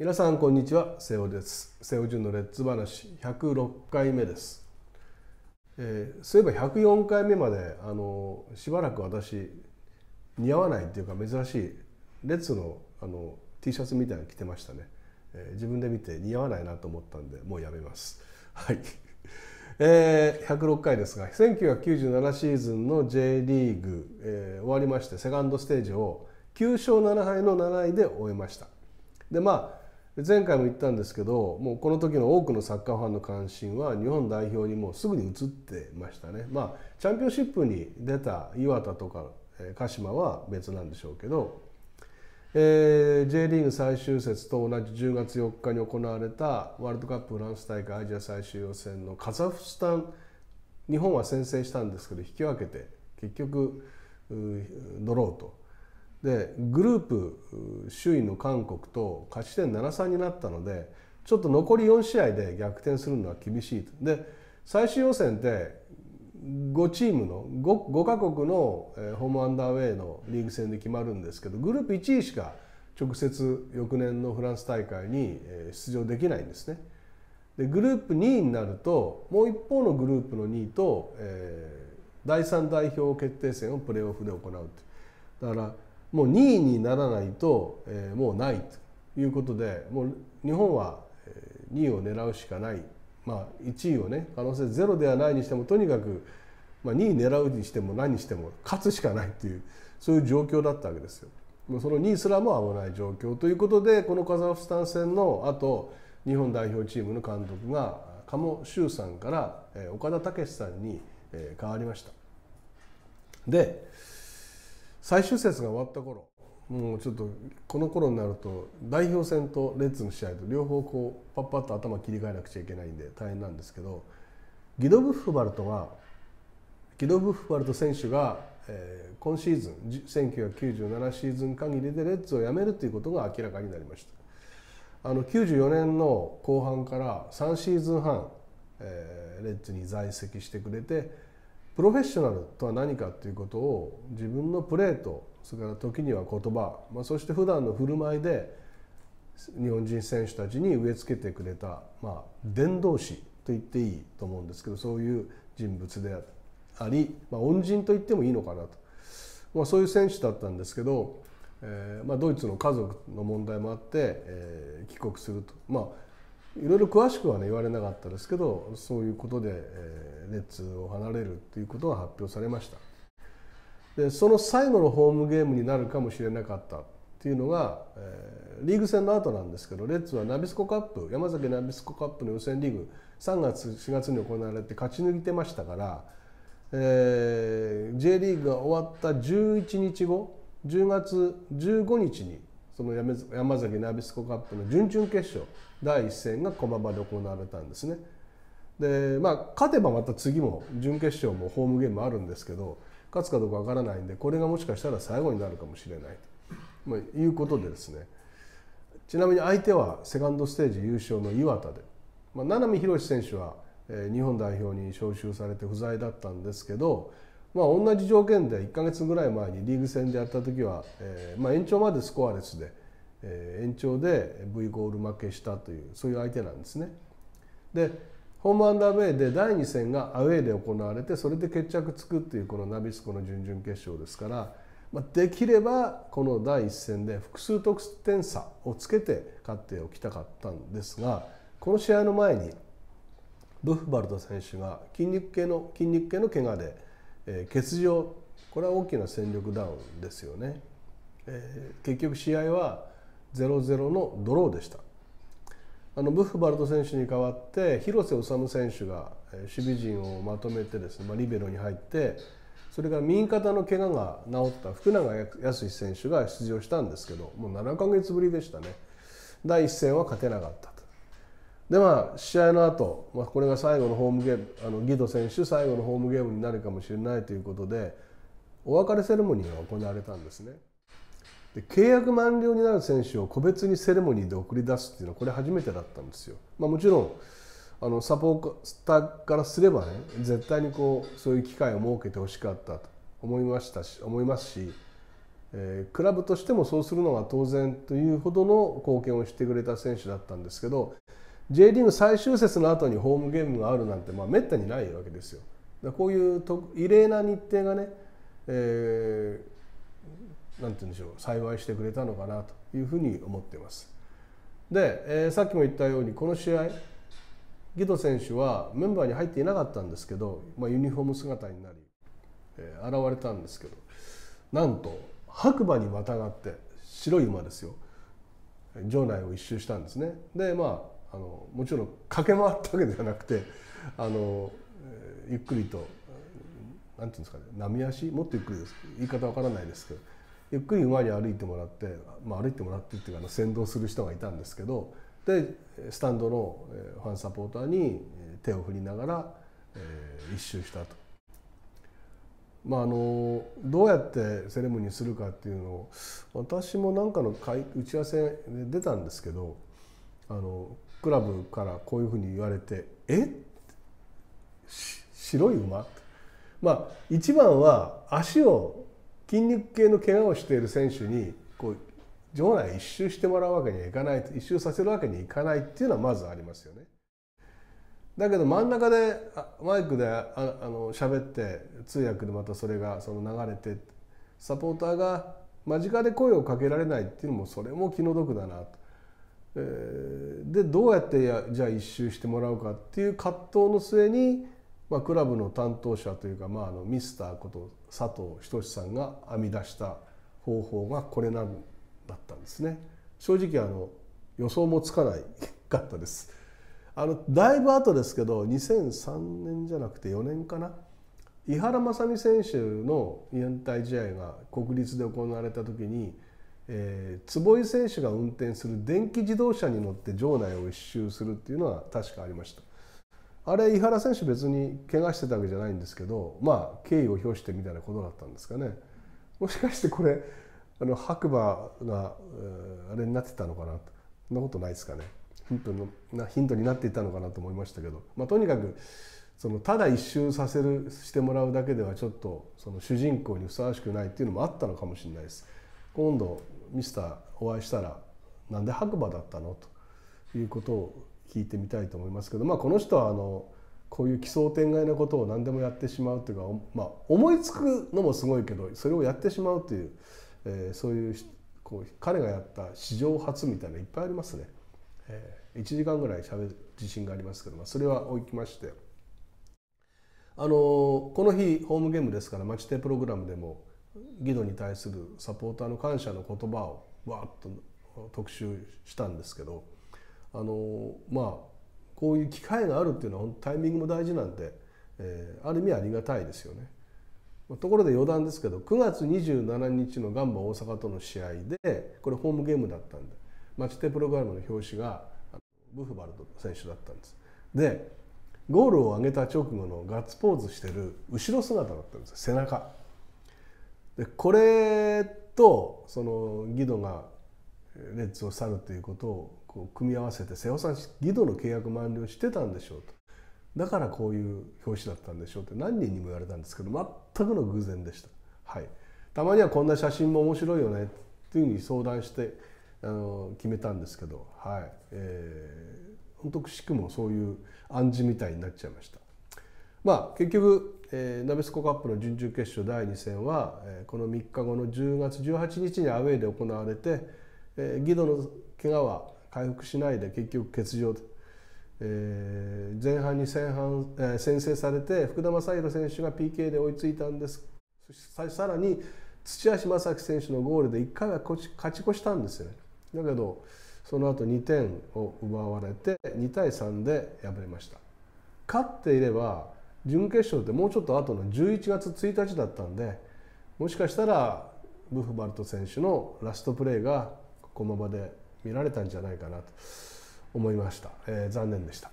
皆さんこんにちは瀬尾です瀬尾純のレッツ話106回目です、えー、そういえば104回目まであのしばらく私似合わないっていうか珍しいレッツのあの T シャツみたいなの着てましたね、えー、自分で見て似合わないなと思ったんでもうやめます はい、えー、106回ですが1997シーズンの J リーグ、えー、終わりましてセカンドステージを9勝7敗の7位で終えましたでまあ前回も言ったんですけどもうこの時の多くのサッカーファンの関心は日本代表にもうすぐに移ってましたね、まあ、チャンピオンシップに出た岩田とか鹿島は別なんでしょうけど、えー、J リーグ最終節と同じ10月4日に行われたワールドカップフランス大会アジア最終予選のカザフスタン日本は先制したんですけど引き分けて結局ドローと。でグループ首位の韓国と勝ち点73になったのでちょっと残り4試合で逆転するのは厳しいと。で最終予選って5チームの 5, 5カ国のホームアンダーウェイのリーグ戦で決まるんですけどグループ1位しか直接翌年のフランス大会に出場できないんですね。でグループ2位になるともう一方のグループの2位と、えー、第3代表決定戦をプレーオフで行うだからもう2位にならないと、えー、もうないということでもう日本は2位を狙うしかない、まあ、1位をね可能性ゼロではないにしてもとにかく、まあ、2位狙うにしても何にしても勝つしかないというそういう状況だったわけですよ。その2位すらも危ない状況ということでこのカザフスタン戦のあと日本代表チームの監督が鴨修さんから岡田武史さんに変わりました。で最終節が終わった頃もうちょっとこの頃になると代表戦とレッズの試合と両方こうパッパッと頭切り替えなくちゃいけないんで大変なんですけどギドブッフバルトがギドブッフバルト選手が、え今シーズン1997シーズン限りでレッズを辞めるということが明らかになりましたあの94年の後半から3シーズン半、えレッズに在籍してくれてプロフェッショナルとは何かっていうことを自分のプレーとそれから時には言葉、まあ、そして普段の振る舞いで日本人選手たちに植え付けてくれた、まあ、伝道師と言っていいと思うんですけどそういう人物であり、まあ、恩人と言ってもいいのかなと、まあ、そういう選手だったんですけど、えーまあ、ドイツの家族の問題もあって、えー、帰国すると。まあいろいろ詳しくはね言われなかったですけどそういうことで、えー、レッツを離れるっていうことが発表されましたでその最後のホームゲームになるかもしれなかったっていうのが、えー、リーグ戦の後なんですけどレッツはナビスコカップ山崎ナビスコカップの予選リーグ3月4月に行われて勝ち抜いてましたから、えー、J リーグが終わった11日後10月15日にその山崎ナビスコカップの準々決勝第1戦が駒場で行われたんですね。でまあ、勝てばまた次も準決勝もホームゲームあるんですけど勝つかどうかわからないんでこれがもしかしたら最後になるかもしれないと、まあ、いうことでですねちなみに相手はセカンドステージ優勝の岩田で、まあ、七海宏選手は日本代表に招集されて不在だったんですけどまあ、同じ条件で1か月ぐらい前にリーグ戦でやった時は、えーまあ、延長までスコアレスで、えー、延長で V ゴール負けしたというそういう相手なんですね。でホームアンダーウェイで第2戦がアウェーで行われてそれで決着つくっていうこのナビスコの準々決勝ですから、まあ、できればこの第1戦で複数得点差をつけて勝っておきたかったんですがこの試合の前にブッフバルト選手が筋肉系の筋肉系の怪我で。えー、欠場これは大きな戦力ダウンですよね、えー、結局試合は0-0のドローでしたあのブッフバルト選手に代わって広瀬修選手が守備陣をまとめてですね、まあ、リベロに入ってそれから右肩の怪我が治った福永康史選手が出場したんですけどもう7ヶ月ぶりでしたね第1戦は勝てなかったでまあ試合の後、まあこれが最後のホームゲームあのギド選手最後のホームゲームになるかもしれないということでお別れセレモニーが行われたんですねで契約満了になる選手を個別にセレモニーで送り出すっていうのはこれ初めてだったんですよ、まあ、もちろんあのサポーターからすればね絶対にこうそういう機会を設けてほしかったと思いましたし思いますし、えー、クラブとしてもそうするのは当然というほどの貢献をしてくれた選手だったんですけど J リーグ最終節の後にホームゲームがあるなんてまあめったにないわけですよ。だこういうと異例な日程がね、えー、なんて言うんでしょう幸いしてくれたのかなというふうに思っています。で、えー、さっきも言ったようにこの試合ギド選手はメンバーに入っていなかったんですけど、まあ、ユニフォーム姿になり、えー、現れたんですけどなんと白馬にまたがって白い馬ですよ場内を一周したんですね。でまああのもちろん駆け回ったわけではなくて あのゆっくりとなんていうんですかね波足もっとゆっくりです言い方わからないですけどゆっくり馬に歩いてもらって、まあ、歩いてもらってっていうか先導する人がいたんですけどでスタンドのファンサポーターに手を振りながら、えー、一周したと。まあ、あのどうやってセレモニーするかっていうのを私も何かの打ち合わせで出たんですけどあのクラブからこういうふうに言われて「え白い馬?」まあ一番は足を筋肉系の怪我をしている選手にこう場内一周してもらうわけにはいかない一周させるわけにいかないっていうのはまずありますよね。だけど真ん中でマイクでああの喋って通訳でまたそれがその流れてサポーターが間近で声をかけられないっていうのもそれも気の毒だなと。でどうやってやじゃあ一周してもらうかっていう葛藤の末に、まあ、クラブの担当者というか、まあ、あのミスターこと佐藤仁さんが編み出した方法がこれなんだったんですね。正直あの予想もつかないかったです。あのだいぶ後ですけど2003年じゃなくて4年かな井原正美選手の引退試合が国立で行われた時にえー、坪井選手が運転する電気自動車に乗って場内を一周するっていうのは確かありましたあれ井原選手別に怪我してたわけじゃないんですけどまあ敬意を表してみたいなことだったんですかねもしかしてこれあの白馬があれになってたのかなそんなことないですかねヒントのヒントになっていたのかなと思いましたけど、まあ、とにかくそのただ一周させるしてもらうだけではちょっとその主人公にふさわしくないっていうのもあったのかもしれないです。今度ミスターお会いしたら「なんで白馬だったの?」ということを聞いてみたいと思いますけど、まあ、この人はあのこういう奇想天外なことを何でもやってしまうというか、まあ、思いつくのもすごいけどそれをやってしまうという、えー、そういうこう彼がやった史上初みたいないっぱいありますね。えー、1時間ぐらいしゃべる自信がありますけど、まあ、それは置きまして。あのこの日ホームゲームですから町手プログラムでもギドに対するサポーターの感謝の言葉をわーっと特集したんですけどあのまあこういう機会があるっていうのはタイミングも大事なんで、えー、ある意味ありがたいですよね。ところで余談ですけど9月27日のガンバ大阪との試合でこれホームゲームだったんでマチテプログラムの表紙がブフバルト選手だったんです。でゴールを上げた直後のガッツポーズしてる後ろ姿だったんです背中。でこれとそのギドがレッツを去るということをこう組み合わせて瀬尾さんギドの契約満了してたんでしょうとだからこういう表紙だったんでしょうって何人にも言われたんですけど全くの偶然でした。はい、たまにはこんな写真も面白いよねっていうふうに相談してあの決めたんですけど、はいえー、本当くしくもそういう暗示みたいになっちゃいました。まあ結局えー、ナベスコカップの準々決勝第2戦は、えー、この3日後の10月18日にアウェーで行われて、えー、ギドの怪我は回復しないで結局欠場と、えー、前半に先半、えー、先制されて福田正宏選手が PK で追いついたんですささらに土橋正樹選手のゴールで1回は勝ち越したんですよね。だけどその後2点を奪われて2対3で敗れました。勝っていれば準決勝ってもうちょっと後の11月1日だったんでもしかしたらブフバルト選手のラストプレーがこの場で見られたんじゃないかなと思いました、えー、残念でした。